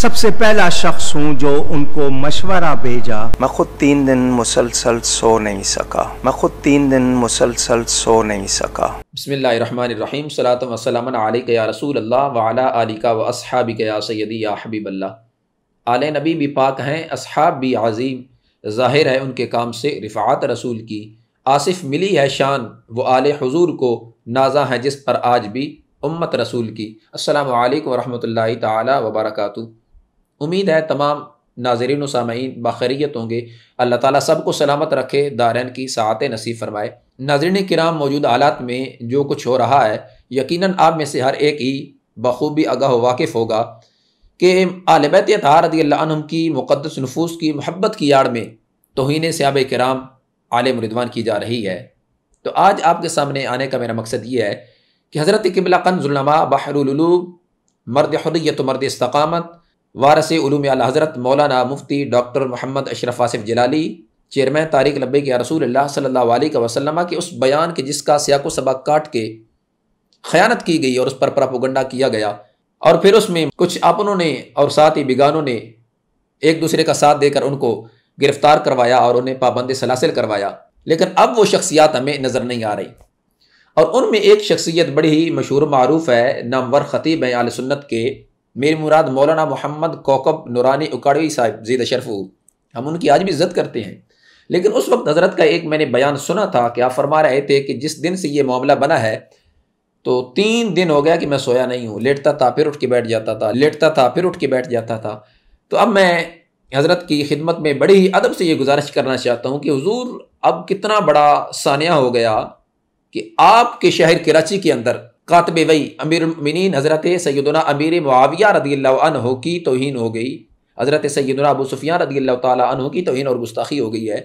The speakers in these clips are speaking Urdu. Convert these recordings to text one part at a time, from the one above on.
سب سے پہلا شخص ہوں جو ان کو مشورہ بھیجا میں خود تین دن مسلسل سو نہیں سکا میں خود تین دن مسلسل سو نہیں سکا بسم اللہ الرحمن الرحیم صلاۃ وسلم یا رسول اللہ وعلا علی و اصحاب سیدی یا حبیب اللہ عالیہ نبی بھی پاک ہیں اصحاب بھی عظیم ظاہر ہے ان کے کام سے رفعات رسول کی آصف ملی ہے شان وہ آل حضور کو نازا ہے جس پر آج بھی امت رسول کی السلام علیکم ورحمۃ اللہ تعالی وبرکاتہ امید ہے تمام ناظرین و سامعین بخیریت ہوں گے اللہ تعالیٰ سب کو سلامت رکھے دارین کی ساعت نصیب فرمائے ناظرین کرام موجود حالات میں جو کچھ ہو رہا ہے یقیناً آپ میں سے ہر ایک ہی بخوبی آگاہ واقف ہوگا کہ اطہار رضی اللہ عنہم کی مقدس نفوس کی محبت کی یاڑ میں توہین سیاب کرام عالم ردوان کی جا رہی ہے تو آج آپ کے سامنے آنے کا میرا مقصد یہ ہے کہ حضرت قبلہ قن ظلم بحر العلوم مرد حریت و مرد استقامت وارث علوم حضرت مولانا مفتی ڈاکٹر محمد اشرف آصف جلالی چیئرمین طارق لب یا رسول اللہ صلی اللہ علیہ وسلم کے اس بیان کے جس کا سیاق و سبق کاٹ کے خیانت کی گئی اور اس پر پراپوگنڈا کیا گیا اور پھر اس میں کچھ اپنوں نے اور ساتھی بیگانوں نے ایک دوسرے کا ساتھ دے کر ان کو گرفتار کروایا اور انہیں پابندی سلاسل کروایا لیکن اب وہ شخصیات ہمیں نظر نہیں آ رہی اور ان میں ایک شخصیت بڑی ہی مشہور معروف ہے نامور خطیب ہیں عال سنت کے میری مراد مولانا محمد کوکب نورانی اکاڑوی صاحب زید اشرف ہم ان کی آج بھی عزت کرتے ہیں لیکن اس وقت حضرت کا ایک میں نے بیان سنا تھا کہ آپ فرما رہے تھے کہ جس دن سے یہ معاملہ بنا ہے تو تین دن ہو گیا کہ میں سویا نہیں ہوں لیٹتا تھا پھر اٹھ کے بیٹھ جاتا تھا لیٹتا تھا پھر اٹھ کے بیٹھ جاتا تھا تو اب میں حضرت کی خدمت میں بڑی ہی ادب سے یہ گزارش کرنا چاہتا ہوں کہ حضور اب کتنا بڑا ثانیہ ہو گیا کہ آپ کے شہر کراچی کے اندر کاتب وئی امیر المنین حضرت سیدنا امیر معاویہ رضی اللہ عنہ کی توہین ہو گئی حضرت سیدنا ابو سفیان رضی اللہ تعالیٰ عنہ کی توہین اور گستاخی ہو گئی ہے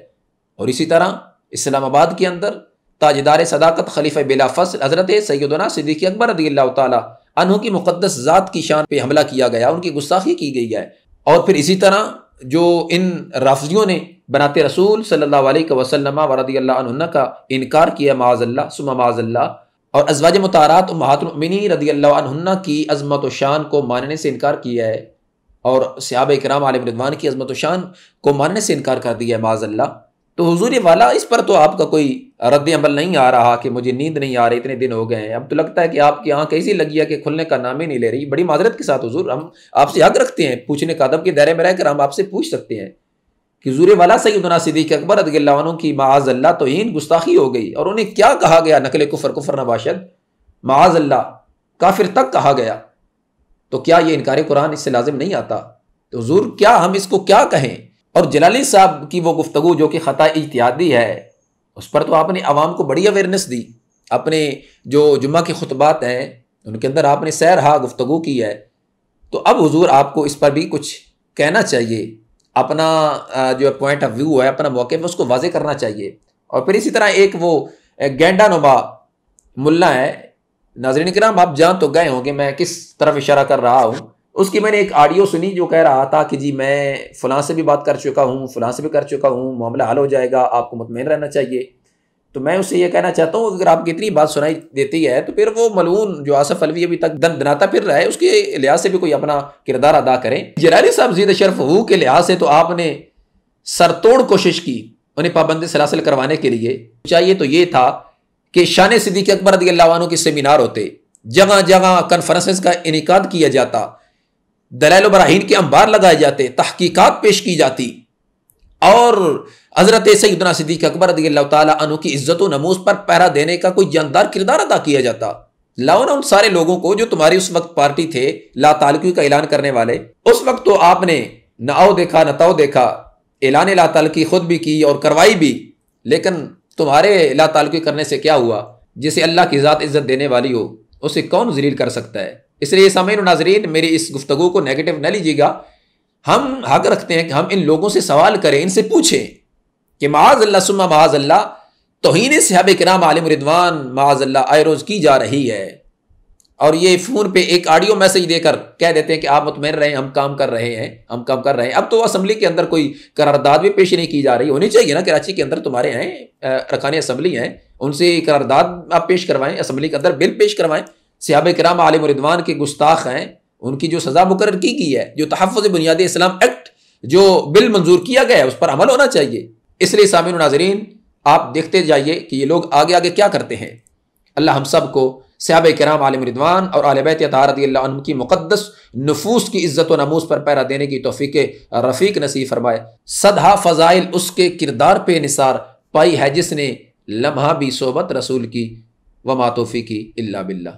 اور اسی طرح اسلام آباد کے اندر تاجدار صداقت خلیفہ بلا فصل حضرت سیدنا صدیقی اکبر رضی اللہ تعالیٰ عنہ کی مقدس ذات کی شان پہ حملہ کیا گیا ان کی گستاخی کی گئی ہے اور پھر اسی طرح جو ان رافضیوں نے بنات رسول صلی اللہ علیہ وسلم و رضی اللہ عنہ کا انکار کیا معاذ اللہ سما معاذ اللہ اور ازواج متعارات امہات المنی رضی اللہ عنہ کی عظمت و شان کو ماننے سے انکار کیا ہے اور سیاب اکرام عالم ردوان کی عظمت و شان کو ماننے سے انکار کر دیا ہے معاذ اللہ تو حضور والا اس پر تو آپ کا کوئی رد عمل نہیں آ رہا کہ مجھے نیند نہیں آ رہی اتنے دن ہو گئے ہیں اب تو لگتا ہے کہ آپ کی آنکھ ایسی لگی ہے کہ کھلنے کا نام ہی نہیں لے رہی بڑی معذرت کے ساتھ حضور ہم آپ سے حق رکھتے ہیں پوچھنے کا ادب کے دائرے میں رہ کر ہم آپ سے پوچھ سکتے ہیں کہ زور والا سیدنا صدیق اکبر رضی اللہ عنہ کی معاذ اللہ تو گستاخی ہو گئی اور انہیں کیا کہا گیا نقل کفر کفر نباشد معاذ اللہ کافر تک کہا گیا تو کیا یہ انکار قرآن اس سے لازم نہیں آتا تو حضور کیا ہم اس کو کیا کہیں اور جلالی صاحب کی وہ گفتگو جو کہ خطا اجتیادی ہے اس پر تو آپ نے عوام کو بڑی اویئرنیس دی اپنے جو جمعہ کے خطبات ہیں ان کے اندر آپ نے سیر ہا گفتگو کی ہے تو اب حضور آپ کو اس پر بھی کچھ کہنا چاہیے اپنا جو پوائنٹ آف ویو ہے اپنا موقع میں اس کو واضح کرنا چاہیے اور پھر اسی طرح ایک وہ گینڈا نما ملا ہے ناظرین کرام آپ جان تو گئے ہوں گے میں کس طرف اشارہ کر رہا ہوں اس کی میں نے ایک آڈیو سنی جو کہہ رہا تھا کہ جی میں فلاں سے بھی بات کر چکا ہوں فلاں سے بھی کر چکا ہوں معاملہ حل ہو جائے گا آپ کو مطمئن رہنا چاہیے تو میں اسے یہ کہنا چاہتا ہوں اگر آپ کی اتنی بات سنائی دیتی ہے تو پھر وہ ملون جو آصف علوی ابھی تک دن دناتا پھر اس کے لحاظ سے بھی کوئی اپنا کردار ادا کریں صاحب زید ہو کے لحاظ سے تو آپ سر توڑ کوشش کی انہیں پابندی سلاسل کروانے کے لیے چاہیے تو یہ تھا کہ شان صدیق اکبر رضی اللہ عنہ کے سیمینار ہوتے جگہ جگہ کنفرنسز کا انعقاد کیا جاتا دلائل و براہین کے امبار لگائے جاتے تحقیقات پیش کی جاتی اور حضرت سیدنا صدیق اکبر رضی اللہ تعالیٰ عنہ کی عزت و نموز پر پہرا دینے کا کوئی جاندار کردار ادا کیا جاتا ان سارے لوگوں کو جو تمہاری اس وقت پارٹی تھے لا تعلقی کا اعلان کرنے والے اس وقت تو آپ نے نہ او دیکھا نہ تو دیکھا اعلان لا تعلقی خود بھی کی اور کروائی بھی لیکن تمہارے لا تعلقی کرنے سے کیا ہوا جسے اللہ کی ذات عزت دینے والی ہو اسے کون ذلیل کر سکتا ہے اس لیے سامعین و ناظرین میری اس گفتگو کو نیگیٹو نہ لیجیے گا ہم حق رکھتے ہیں کہ ہم ان لوگوں سے سوال کریں ان سے پوچھیں کہ معاذ اللہ سما معاذ اللہ توہین صحاب کرام عالم ردوان معاذ اللہ آئے روز کی جا رہی ہے اور یہ فون پہ ایک آڈیو میسج دے کر کہہ دیتے ہیں کہ آپ مطمئن رہے ہیں ہم کام کر رہے ہیں ہم کام کر رہے ہیں اب تو اسمبلی کے اندر کوئی قرارداد بھی پیش نہیں کی جا رہی ہونی چاہیے نا کراچی کے اندر تمہارے ہیں رکھانے اسمبلی ہیں ان سے قرارداد آپ پیش کروائیں اسمبلی کے اندر بل پیش کروائیں سیاب کرام عالم ردوان کے گستاخ ہیں ان کی جو سزا مقرر کی گئی ہے جو تحفظ بنیادی اسلام ایکٹ جو بل منظور کیا گیا ہے اس پر عمل ہونا چاہیے اس لیے سامعین ناظرین آپ دیکھتے جائیے کہ یہ لوگ آگے آگے کیا کرتے ہیں اللہ ہم سب کو سیاب کرام عالم ردوان اور رضی اللہ عنہ کی مقدس نفوس کی عزت و نموز پر پیرا دینے کی توفیق رفیق نصیب فرمائے صدہ فضائل اس کے کردار پہ نثار پائی ہے جس نے لمحہ بھی صحبت رسول کی و توفیقی اللہ بلّہ